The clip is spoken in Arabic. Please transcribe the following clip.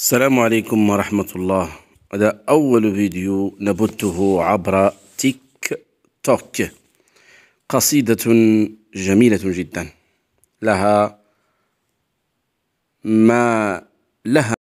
السلام عليكم ورحمة الله هذا أول فيديو نبته عبر تيك توك قصيدة جميلة جدا لها ما لها